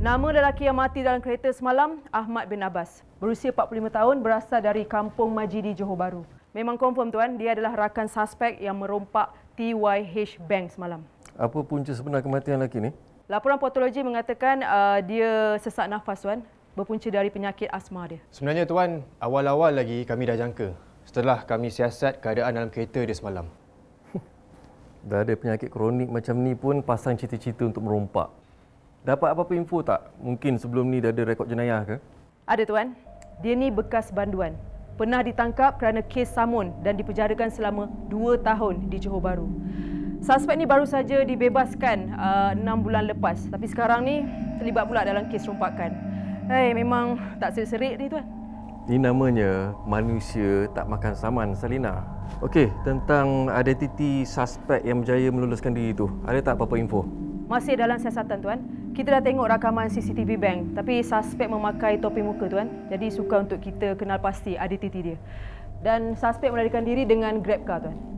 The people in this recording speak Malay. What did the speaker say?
Nama lelaki yang mati dalam kereta semalam, Ahmad bin Abbas. Berusia 45 tahun, berasal dari Kampung Majidi, Johor Bahru. Memang confirm tuan, dia adalah rakan suspek yang merompak TYH Bank semalam. Apa punca sebenar kematian lelaki ni? Laporan patologi mengatakan uh, dia sesak nafas tuan, berpunca dari penyakit asma dia. Sebenarnya tuan, awal-awal lagi kami dah jangka setelah kami siasat keadaan dalam kereta dia semalam. dah ada penyakit kronik macam ni pun pasang cita-cita untuk merompak. Dapat apa-apa info tak? Mungkin sebelum ni dah ada rekod jenayah ke? Ada tuan. Dia ni bekas banduan. Pernah ditangkap kerana kes samun dan dipenjarakan selama 2 tahun di Johor Bahru. Suspek ni baru saja dibebaskan uh, 6 bulan lepas. Tapi sekarang ni terlibat pula dalam kes rompakan. Hei, eh, memang tak serik-serik ni tuan. Ini namanya manusia tak makan saman, Salina. Okey, tentang identiti suspek yang berjaya meluluskan diri itu, ada tak apa-apa info? Masih dalam siasatan tuan. Kita dah tengok rakaman CCTV bank tapi suspek memakai topi muka tuan. Jadi suka untuk kita kenal pasti identiti dia. Dan suspek melarikan diri dengan grab car tuan.